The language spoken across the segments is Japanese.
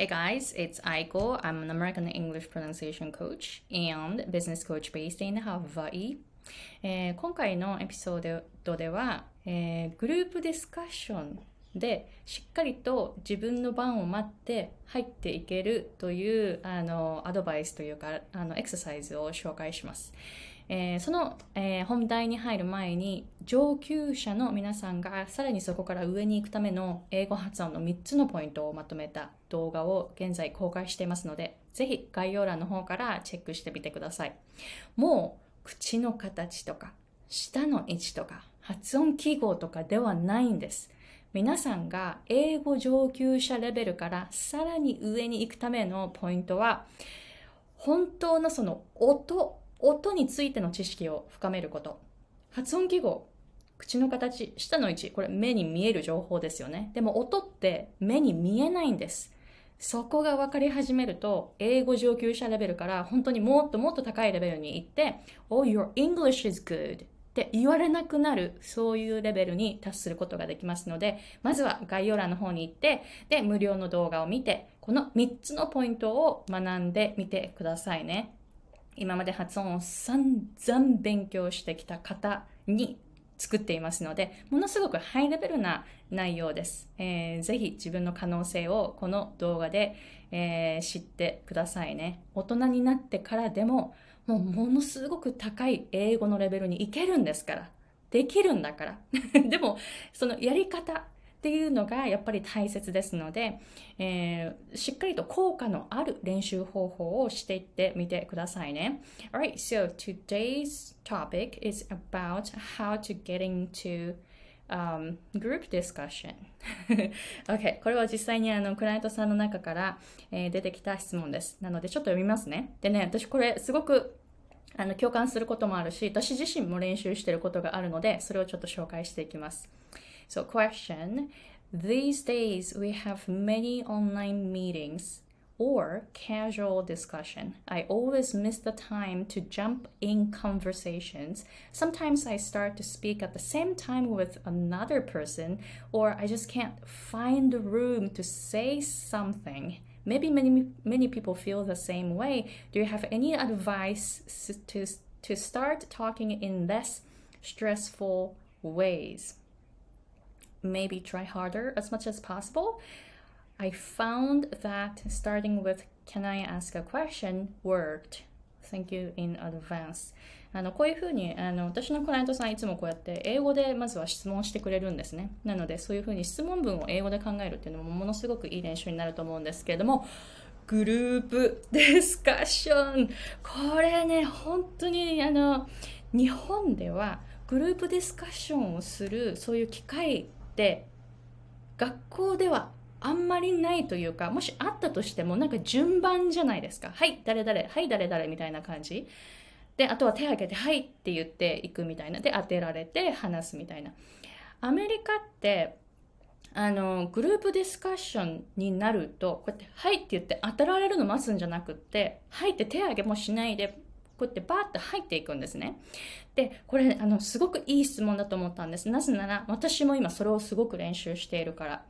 Hey guys, it's Aiko. I'm an American English pronunciation coach and business coach based in Hawaii. えー、今回のエピソードでは、えー、グループディスカッションでしっかりと自分の番を待って入っていけるというあのアドバイスというかあのエクササイズを紹介します。えー、その、えー、本題に入る前に上級者の皆さんがさらにそこから上に行くための英語発音の3つのポイントをまとめた動画を現在公開していますのでぜひ概要欄の方からチェックしてみてくださいもう口の形とか舌の位置とか発音記号とかではないんです皆さんが英語上級者レベルからさらに上に行くためのポイントは本当のその音音についての知識を深めること。発音記号、口の形、舌の位置、これ目に見える情報ですよね。でも音って目に見えないんです。そこが分かり始めると、英語上級者レベルから本当にもっともっと高いレベルに行って、Oh, your English is good って言われなくなる、そういうレベルに達することができますので、まずは概要欄の方に行って、で、無料の動画を見て、この3つのポイントを学んでみてくださいね。今まで発音を散々勉強してきた方に作っていますので、ものすごくハイレベルな内容です。えー、ぜひ自分の可能性をこの動画で、えー、知ってくださいね。大人になってからでも、もうものすごく高い英語のレベルに行けるんですから。できるんだから。でも、そのやり方、っていうのがやっぱり大切ですので、えー、しっかりと効果のある練習方法をしていってみてくださいね。Alright, so today's topic is about how to get into um, group discussion. okay, これは実際にあのクライアントさんの中から、えー、出てきた質問です。なのでちょっと読みますね。でね、私これすごくあの共感することもあるし、私自身も練習してることがあるので、それをちょっと紹介していきます。So question, these days we have many online meetings or casual discussion. I always miss the time to jump in conversations. Sometimes I start to speak at the same time with another person, or I just can't find the room to say something. Maybe many many people feel the same way. Do you have any advice to to start talking in less stressful ways? maybe try harder as much as possible. I found that starting with Can I ask a question worked. Thank you in advance. あのこういうふうにあの私のクライアントさんいつもこうやって英語でまずは質問してくれるんですね。なのでそういうふうに質問文を英語で考えるっていうのもものすごくいい練習になると思うんですけれどもグループディスカッションこれね本当にあの日本ではグループディスカッションをするそういう機会って学校ではあんまりないというかもしあったとしてもなんか順番じゃないですかはい誰誰はい誰々みたいな感じであとは手挙げて「はい」って言っていくみたいなで当てられて話すみたいなアメリカってあのグループディスカッションになるとこうやって「はい」って言って当たられるの待つんじゃなくって「はい」って手挙げもしないでこうやってバーって入っていくんですね。で、これ、あの、すごくいい質問だと思ったんです。なぜなら、私も今それをすごく練習しているから。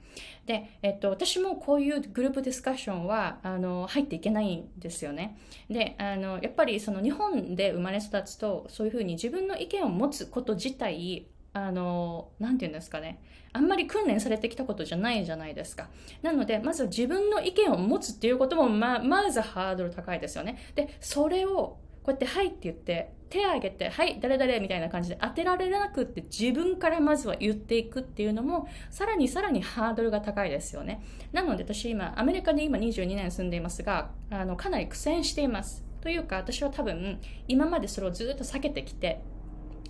で、えっと、私もこういうグループディスカッションは、あの、入っていけないんですよね。で、あの、やっぱりその日本で生まれ育つと、そういうふうに自分の意見を持つこと自体、あの、なんて言うんですかね。あんまり訓練されてきたことじゃないじゃないですか。なので、まず自分の意見を持つっていうことも、ま、まずハードル高いですよね。で、それをこうやって「はい」って言って手挙げて「はい誰々」みたいな感じで当てられなくって自分からまずは言っていくっていうのもさらにさらにハードルが高いですよねなので私今アメリカに今22年住んでいますがあのかなり苦戦していますというか私は多分今までそれをずっと避けてきて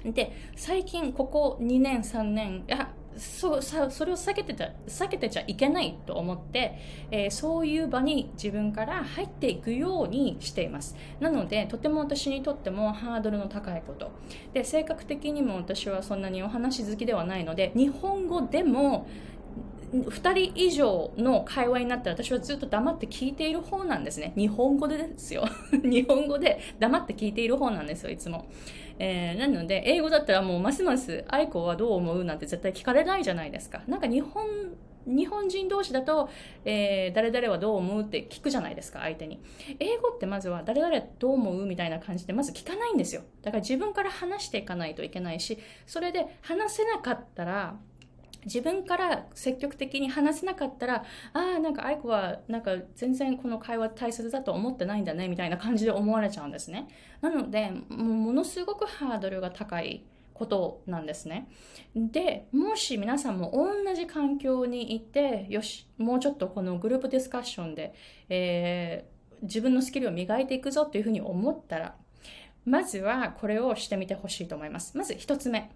で最近ここ2年3年いやそうさそれを避けてた避けてちゃいけないと思って、えー、そういう場に自分から入っていくようにしていますなのでとても私にとってもハードルの高いことで性格的にも私はそんなにお話好きではないので日本語でも2人以上の会話になったら私はずっと黙って聞いている方なんですね日本語でですよ 日本語で黙って聞いている方なんですよいつも、えー、なので英語だったらもうますます愛子はどう思うなんて絶対聞かれないじゃないですかなんか日本日本人同士だと、えー、誰々はどう思うって聞くじゃないですか相手に英語ってまずは誰々どう思うみたいな感じでまず聞かないんですよだから自分から話していかないといけないしそれで話せなかったら自分から積極的に話せなかったらああなんか愛子はなんか全然この会話大切だと思ってないんだねみたいな感じで思われちゃうんですねなのでもものすごくハードルが高いことなんですねでもし皆さんも同じ環境にいてよしもうちょっとこのグループディスカッションで、えー、自分のスキルを磨いていくぞというふうに思ったらまずはこれをしてみてほしいと思いますまず1つ目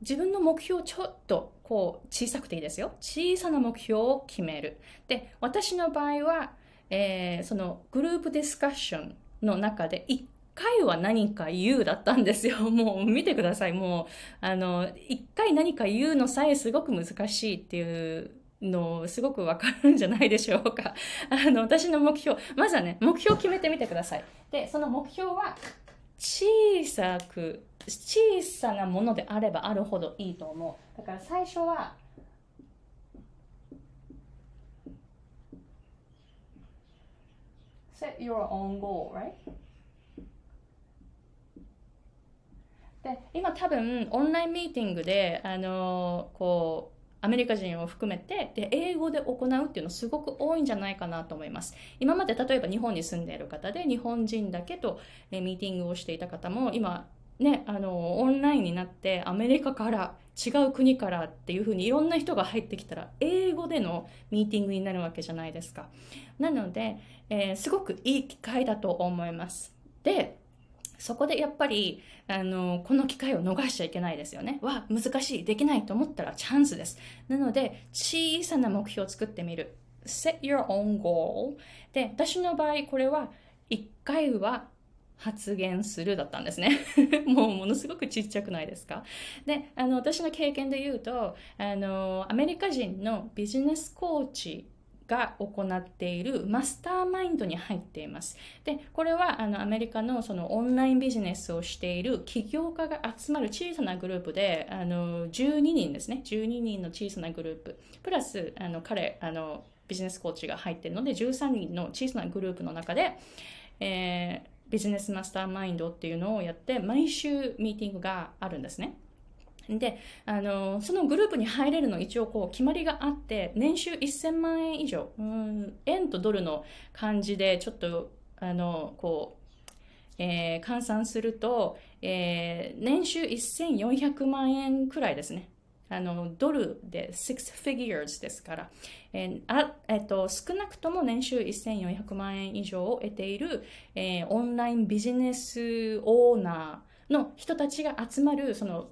自分の目標をちょっとこう小さくていいですよ小さな目標を決めるで私の場合は、えー、そのグループディスカッションの中で1回は何か言うだったんですよ もう見てくださいもうあの1回何か言うのさえすごく難しいっていうのすごくわかるんじゃないでしょうかあの私の目標まずはね目標を決めてみてくださいでその目標は小さく小さなものであればあるほどいいと思うだから最初は「set your own goal」right? で今多分オンラインミーティングであのこうアメリカ人を含めてで英語で行うっていうのすごく多いんじゃないかなと思います今まで例えば日本に住んでいる方で日本人だけと、えミーティングをしていた方も今ね、あのオンラインになってアメリカから違う国からっていうふうにいろんな人が入ってきたら英語でのミーティングになるわけじゃないですかなので、えー、すごくいい機会だと思いますでそこでやっぱり、あの、この機会を逃しちゃいけないですよね。は、難しい、できないと思ったらチャンスです。なので、小さな目標を作ってみる。set your own goal で、私の場合、これは、1回は発言するだったんですね。もうものすごくちっちゃくないですかで、あの、私の経験で言うと、あの、アメリカ人のビジネスコーチが行っているマスターマインドに入っています。で、これはあのアメリカのそのオンラインビジネスをしている起業家が集まる小さなグループで、あの12人ですね。12人の小さなグループ。プラス、あの彼、あのビジネスコーチが入っているので、13人の小さなグループの中で、えー、ビジネスマスターマインドっていうのをやって、毎週ミーティングがあるんですね。で、あの、そのグループに入れるの一応こう決まりがあって、年収1000万円以上、うん、円とドルの感じで、ちょっと、あの、こう、えー、換算すると、えー、年収1400万円くらいですね。あの、ドルで6 figures ですから、えー、あえっと、少なくとも年収1400万円以上を得ている、えー、オンラインビジネスオーナーの人たちが集まる、その、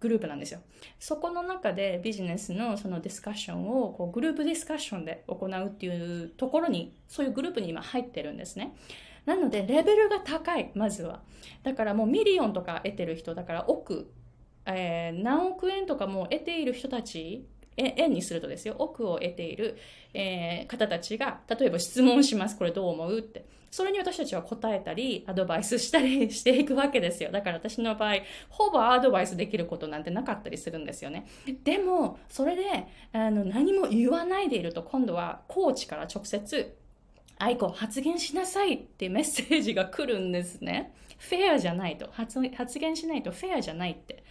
グループなんですよ。そこの中でビジネスのそのディスカッションをこうグループディスカッションで行うっていうところに、そういうグループに今入ってるんですね。なので、レベルが高い、まずは。だからもうミリオンとか得てる人、だから億、えー、何億円とかも得ている人たちえ円にするとですよ、奥を得ている、えー、方たちが、例えば質問します。これどう思うって。それに私たちは答えたり、アドバイスしたりしていくわけですよ。だから私の場合、ほぼアドバイスできることなんてなかったりするんですよね。でも、それで、あの、何も言わないでいると、今度はコーチから直接、愛子発言しなさいってメッセージが来るんですね。フェアじゃないと。発言しないとフェアじゃないって。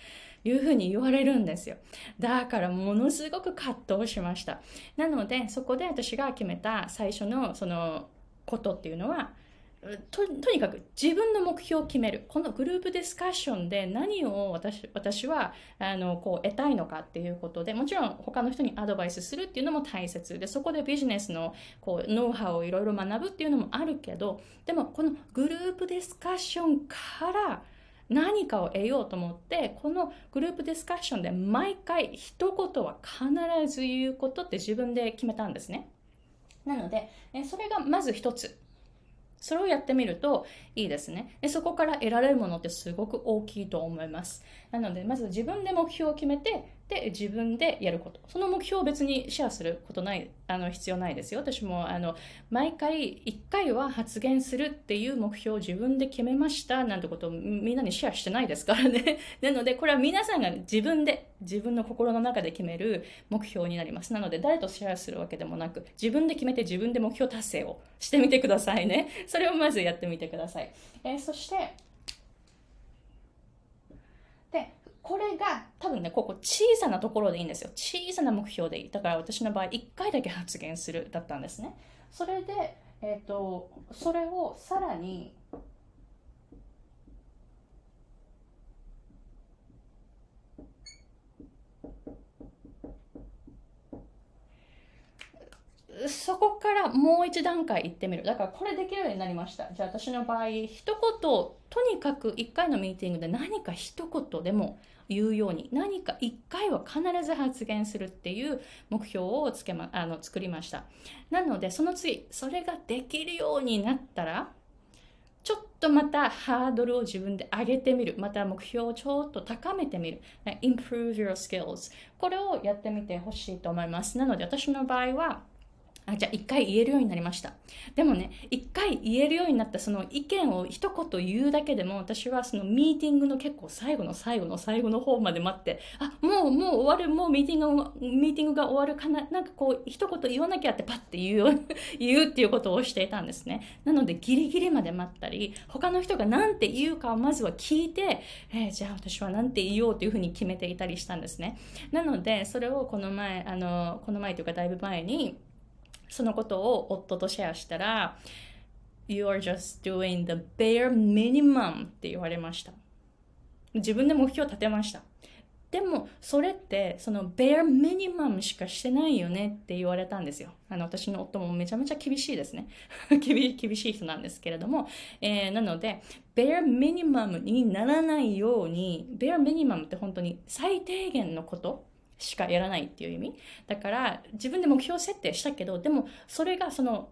いうふうに言われるんですよ。だからものすごく葛藤しました。なので、そこで私が決めた最初のそのことっていうのは、ととにかく自分の目標を決めるこのグループディスカッションで何を私私はあのこう得たいのかっていうことでもちろん他の人にアドバイスするっていうのも大切でそこでビジネスのこうノウハウをいろいろ学ぶっていうのもあるけどでもこのグループディスカッションから何かを得ようと思ってこのグループディスカッションで毎回一言は必ず言うことって自分で決めたんですねなのでそれがまず一つそれをやってみるといいですねでそこから得られるものってすごく大きいと思いますなのでまず自分で目標を決めてで自分でやることその目標を別にシェアすることないあの必要ないですよ私もあの毎回1回は発言するっていう目標を自分で決めましたなんてことをみんなにシェアしてないですからね なのでこれは皆さんが自分で自分の心の中で決める目標になりますなので誰とシェアするわけでもなく自分で決めて自分で目標達成をしてみてくださいね それをまずやってみてください、えー、そしてでこれが多分ね、ここ小さなところでいいんですよ。小さな目標でいい。だから私の場合、1回だけ発言するだったんですね。それで、えっ、ー、と、それをさらにそこからもう一段階行ってみるだからこれできるようになりましたじゃあ私の場合一言とにかく1回のミーティングで何か一言でも言うように何か1回は必ず発言するっていう目標をつけ、ま、あの作りましたなのでその次それができるようになったらちょっとまたハードルを自分で上げてみる。また目標をちょっと高めてみる。improve your skills。これをやってみてほしいと思います。なので私の場合は、あじゃあ一回言えるようになりましたでもね一回言えるようになったその意見を一言言うだけでも私はそのミーティングの結構最後の最後の最後の方まで待ってあもうもう終わるもうミーティングがミーティングが終わるかななんかこう一言言わなきゃってパッて言う 言うっていうことをしていたんですねなのでギリギリまで待ったり他の人が何て言うかをまずは聞いて、えー、じゃあ私は何て言おうというふうに決めていたりしたんですねなのでそれをこの前あのこの前というかだいぶ前にそのことを夫とシェアしたら、You are just doing the bare minimum って言われました。自分で目標を立てました。でも、それって、その bare minimum しかしてないよねって言われたんですよ。あの、私の夫もめちゃめちゃ厳しいですね。厳しい人なんですけれども。えー、なので、bare minimum にならないように、bare minimum って本当に最低限のことしかやらないっていう意味だから自分で目標設定したけどでもそれがその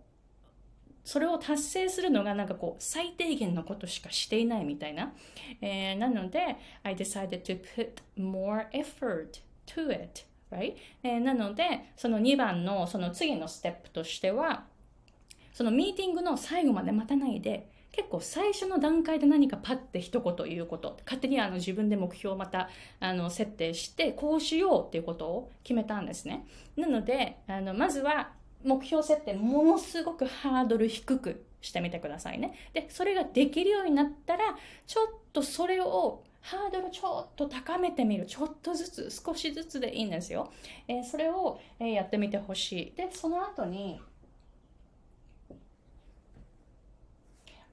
それを達成するのがなんかこう最低限のことしかしていないみたいな、えー、なので I decided to put more effort to it right、えー、なのでその2番のその次のステップとしてはそのミーティングの最後まで待たないで結構最初の段階で何かパッて一言言うこと勝手にあの自分で目標をまたあの設定してこうしようっていうことを決めたんですねなのであのまずは目標設定ものすごくハードル低くしてみてくださいねでそれができるようになったらちょっとそれをハードルちょっと高めてみるちょっとずつ少しずつでいいんですよ、えー、それを、えやってみてほしいでその後に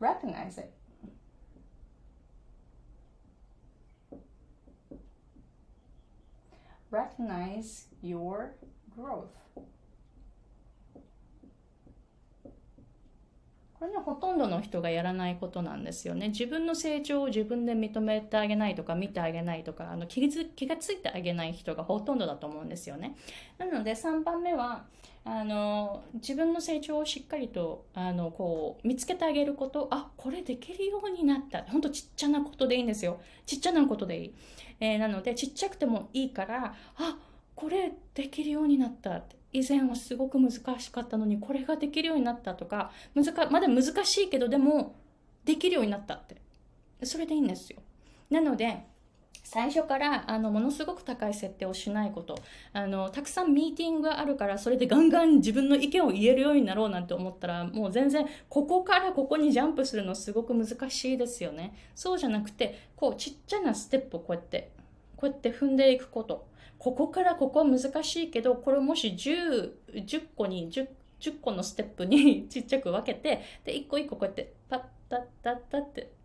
recognize it. Recognize your growth. これね、ほとんどの人がやらないことなんですよね。自分の成長を自分で認めてあげないとか、見てあげないとか、あの気づ気がついてあげない人がほとんどだと思うんですよね。なので、3番目は、あの自分の成長をしっかりとあのこう見つけてあげることあこれできるようになったほんとちっちゃなことでいいんですよちっちゃなことでいい、えー、なのでちっちゃくてもいいからあこれできるようになったって以前はすごく難しかったのにこれができるようになったとか難まだ難しいけどでもできるようになったってそれでいいんですよなので最初からあのものすごく高い設定をしないことあのたくさんミーティングがあるからそれでガンガン自分の意見を言えるようになろうなんて思ったらもう全然ここからここにジャンプするのすごく難しいですよねそうじゃなくてこうちっちゃなステップをこうやってこうやって踏んでいくことここからここは難しいけどこれもし 10, 10個に 10, 10個のステップに ちっちゃく分けてで1個1個こうやってパッタッタッタって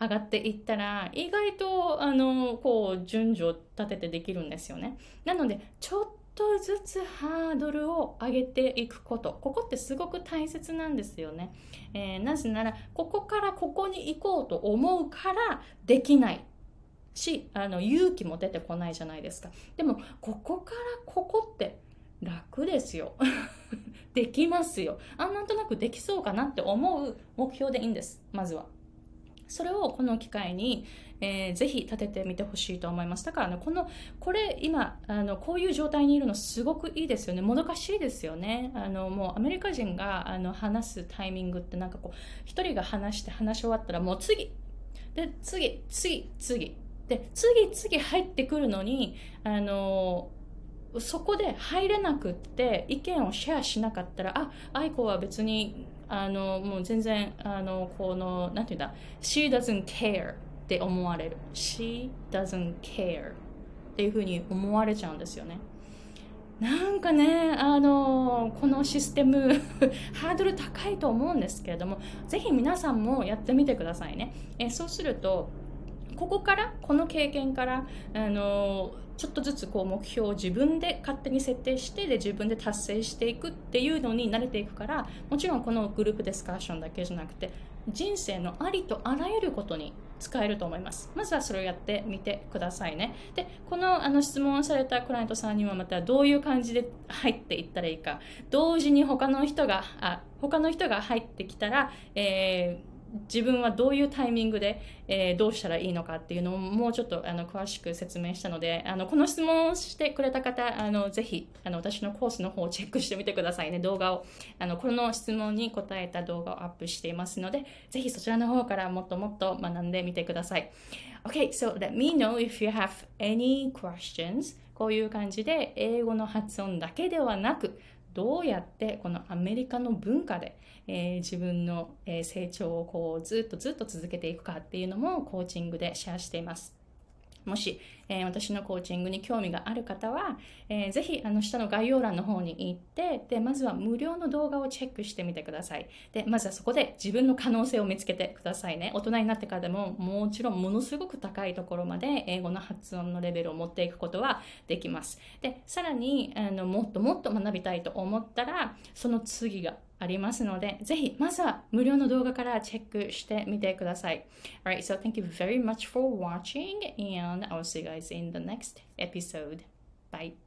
上がっていったら意外とあのこう順序を立ててできるんですよね。なのでちょっとずつハードルを上げていくことここってすごく大切なんですよね、えー、なぜならここからここに行こうと思うからできないしあの勇気も出てこないじゃないですかでもここからここって楽ですよ できますよあなんとなくできそうかなって思う目標でいいんですまずはそれをこの機会に、えー、ぜひ立ててみてほしいと思います。だからね、この、これ今、あの、こういう状態にいるのすごくいいですよね。もどかしいですよね。あの、もうアメリカ人が、あの、話すタイミングってなんかこう、一人が話して話し終わったらもう次で、次、次、次。で、次、次入ってくるのに、あの、そこで入れなくって意見をシェアしなかったら、あ、愛子は別にあのもう全然あのこのなんていうんだ She doesn't care って思われる She doesn't care っていうふうに思われちゃうんですよねなんかねあのこのシステム ハードル高いと思うんですけれどもぜひ皆さんもやってみてくださいねえそうするとここからこの経験からあのちょっとずつこう目標を自分で勝手に設定してで自分で達成していくっていうのに慣れていくからもちろんこのグループディスカッションだけじゃなくて人生のありとあらゆることに使えると思いますまずはそれをやってみてくださいねでこのあの質問されたクライアントさんにはまたどういう感じで入っていったらいいか同時に他の人があ他の人が入ってきたら、えー自分はどういうタイミングで、えー、どうしたらいいのかっていうのをもうちょっとあの詳しく説明したのであのこの質問をしてくれた方あのぜひあの私のコースの方を チェックしてみてくださいね動画をあのこの質問に答えた動画をアップしていますのでぜひそちらの方からもっともっと学んでみてください OK so let me know if you have any questions こういう感じで英語の発音だけではなくどうやってこのアメリカの文化で、えー、自分の成長をこうずっとずっと続けていくかっていうのもコーチングでシェアしています。もし、えー、私のコーチングに興味がある方は、えー、ぜひあの下の概要欄の方に行ってでまずは無料の動画をチェックしてみてくださいでまずはそこで自分の可能性を見つけてくださいね大人になってからでももちろんものすごく高いところまで英語の発音のレベルを持っていくことはできますでさらにあのもっともっと学びたいと思ったらその次がありますので、ぜひまずは無料の動画からチェックしてみてください。Alright, so thank you very much for watching and I'll see you guys guys in the next episode. Bye.